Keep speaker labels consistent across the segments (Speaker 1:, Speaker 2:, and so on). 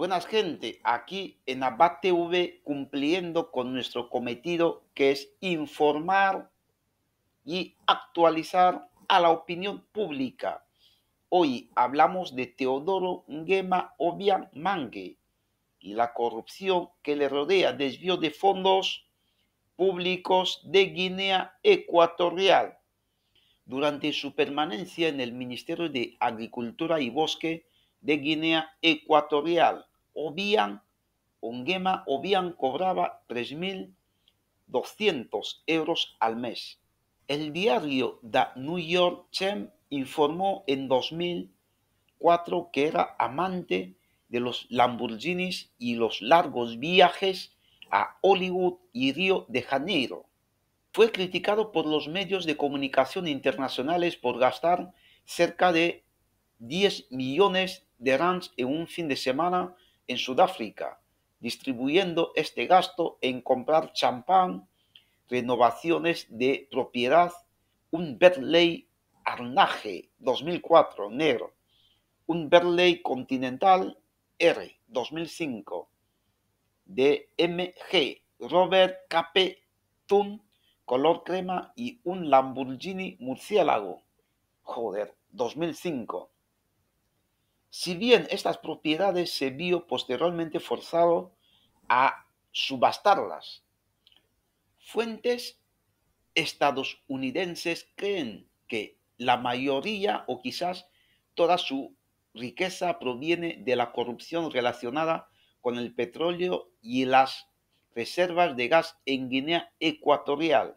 Speaker 1: Buenas gente, aquí en Abatev V, cumpliendo con nuestro cometido que es informar y actualizar a la opinión pública. Hoy hablamos de Teodoro Nguema Obiang Mangue y la corrupción que le rodea, desvío de fondos públicos de Guinea Ecuatorial. Durante su permanencia en el Ministerio de Agricultura y Bosque de Guinea Ecuatorial, Obian, Ongema Obian cobraba 3.200 euros al mes. El diario The New York Times informó en 2004 que era amante de los Lamborghinis y los largos viajes a Hollywood y Río de Janeiro. Fue criticado por los medios de comunicación internacionales por gastar cerca de 10 millones de rands en un fin de semana en Sudáfrica, distribuyendo este gasto en comprar champán, renovaciones de propiedad, un Bentley Arnage 2004 negro, un Bentley Continental R 2005 de MG Robert K.P. color crema y un Lamborghini Murciélago, joder, 2005 si bien estas propiedades se vio posteriormente forzado a subastarlas, fuentes estadounidenses creen que la mayoría o quizás toda su riqueza proviene de la corrupción relacionada con el petróleo y las reservas de gas en Guinea Ecuatorial.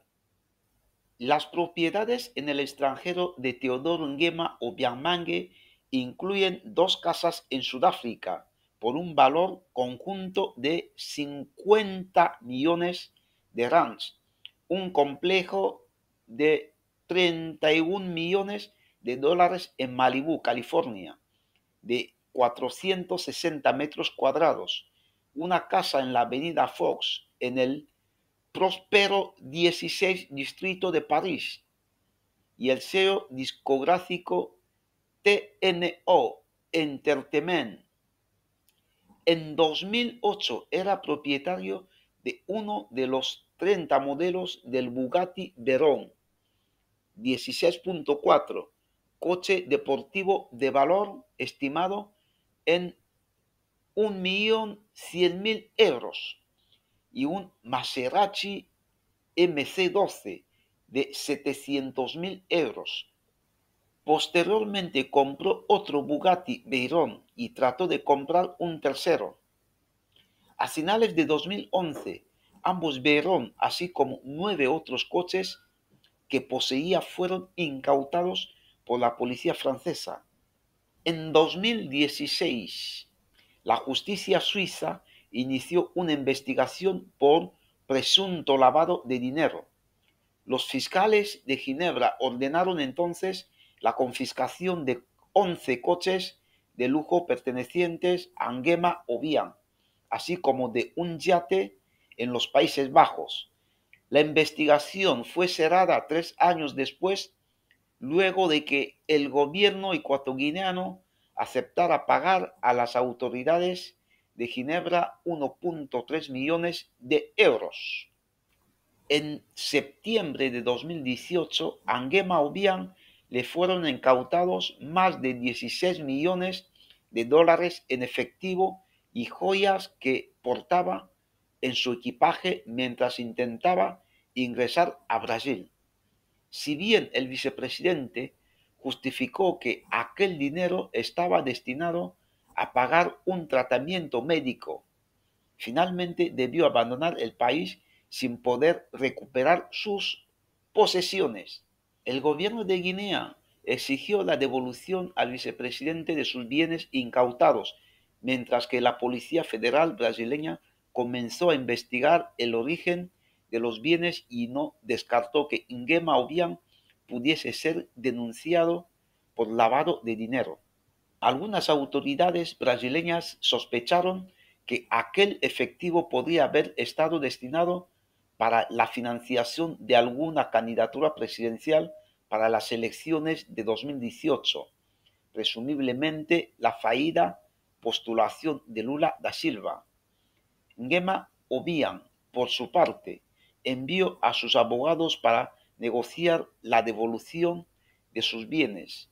Speaker 1: Las propiedades en el extranjero de Teodoro Nguema o Biamangue incluyen dos casas en Sudáfrica por un valor conjunto de 50 millones de rands, un complejo de 31 millones de dólares en Malibú, California, de 460 metros cuadrados, una casa en la avenida Fox, en el próspero 16 distrito de París, y el sello discográfico TNO Entertainment. En 2008 era propietario de uno de los 30 modelos del Bugatti Verón 16.4, coche deportivo de valor estimado en 1.100.000 euros y un Maserati MC12 de 700.000 euros Posteriormente compró otro Bugatti Veyron y trató de comprar un tercero. A finales de 2011, ambos Veyron, así como nueve otros coches que poseía, fueron incautados por la policía francesa. En 2016, la justicia suiza inició una investigación por presunto lavado de dinero. Los fiscales de Ginebra ordenaron entonces la confiscación de 11 coches de lujo pertenecientes a Angema O'Bian, así como de un yate en los Países Bajos. La investigación fue cerrada tres años después, luego de que el gobierno ecuatoguineano aceptara pagar a las autoridades de Ginebra 1.3 millones de euros. En septiembre de 2018, Angema O'Bian, le fueron incautados más de 16 millones de dólares en efectivo y joyas que portaba en su equipaje mientras intentaba ingresar a Brasil. Si bien el vicepresidente justificó que aquel dinero estaba destinado a pagar un tratamiento médico, finalmente debió abandonar el país sin poder recuperar sus posesiones. El gobierno de Guinea exigió la devolución al vicepresidente de sus bienes incautados, mientras que la Policía Federal brasileña comenzó a investigar el origen de los bienes y no descartó que Ingema Obian pudiese ser denunciado por lavado de dinero. Algunas autoridades brasileñas sospecharon que aquel efectivo podría haber estado destinado para la financiación de alguna candidatura presidencial para las elecciones de 2018, presumiblemente la fallida postulación de Lula da Silva. Gema Obian, por su parte, envió a sus abogados para negociar la devolución de sus bienes.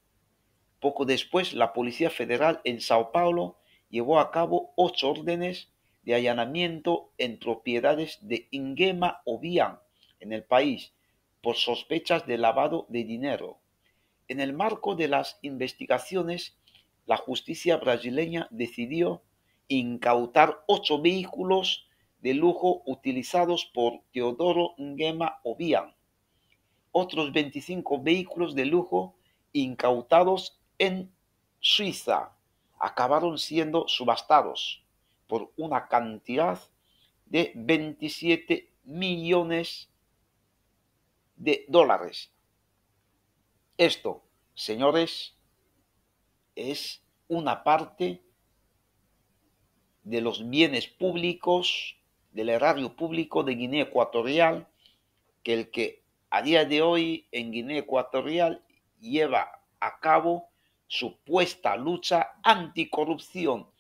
Speaker 1: Poco después, la Policía Federal en Sao Paulo llevó a cabo ocho órdenes de allanamiento en propiedades de Ingema Obian en el país por sospechas de lavado de dinero. En el marco de las investigaciones, la justicia brasileña decidió incautar ocho vehículos de lujo utilizados por Teodoro Ngema Obian. otros 25 vehículos de lujo incautados en Suiza acabaron siendo subastados por una cantidad de 27 millones de dólares. Esto, señores, es una parte de los bienes públicos, del erario público de Guinea Ecuatorial, que el que a día de hoy en Guinea Ecuatorial lleva a cabo supuesta lucha anticorrupción